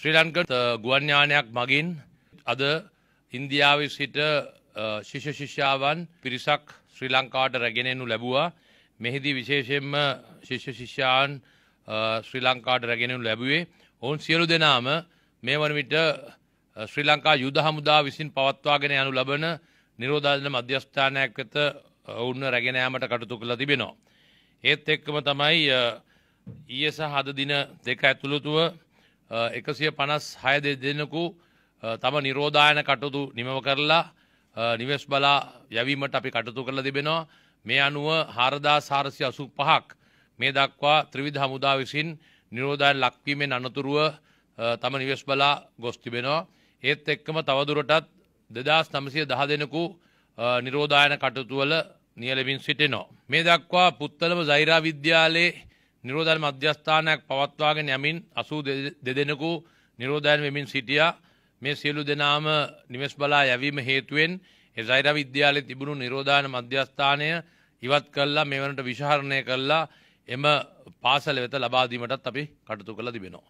ශ්‍රී Lankan ගුවන්ඥානයක් මගින් අද ඉන්දියාව සිට ශිෂ ශිෂ්‍යාවන් පිරිසක් ශ්‍රී ලංකාට රැගෙනෙනු ලැබවා මෙහිදී විශේෂයෙන්ම ශිෂ්‍ය ශිෂ්‍යාන් ශ්‍රී ලංකාට රැගෙනු ලැබුවේ ඔවුන් සියලු දෙනාම මේ වන විට ශ්‍රී ලංකා යුද හමුදා විසින් පවත්වාගෙන යනු ලබන නිරෝධාධන මධ්‍යස්ථානයක් වෙත ඔවුන්න රැගෙනෑමට කටතු කළ තිබෙනවා. ඒත් එක්කම තමයි ඊය සහ හද දින දෙක ඇතුළතුව එකසිය පනස් හය දෙ දෙන්නකු තම නිරෝධායන කටුතු නිමව කරලා නිවෙස් බලා යැවීමට අපි කටතු කරලා තිබෙනවා මේ අනුව හාරදා සාරසි අසු පහක් මේ දක්වා ත්‍රවිධ හමුදා විසින් නිරෝධායන ලක්වීමෙන් අනතුරුව තම නිවෙස් බලා ගොස් තිබෙනවා ඒත් එක්කම තවදුරටත් දෙදස් නමසය දහ දෙනකු නිරෝධායන කටතුවල නියලමින් සිටිනෝ. මේ දක්වා පුත්තලම ජෛරා විද්‍යාලයේ නිරෝධායන මධ්‍යස්ථානයක් පවත්වාගෙන යමින් 82 දෙනෙකු නිරෝධායන වෙමින් සිටියා. මේ සියලු දෙනාම නිවෙස් බලා යැවීම හේතුවෙන් එසයිරා විද්‍යාලයේ තිබුණු නිරෝධායන මධ්‍යස්ථානය ඉවත් කළා මෙවනට විශාරණය කළා එම පාසල වෙත ලබා දීමටත් අපි කටයුතු කළා තිබෙනවා.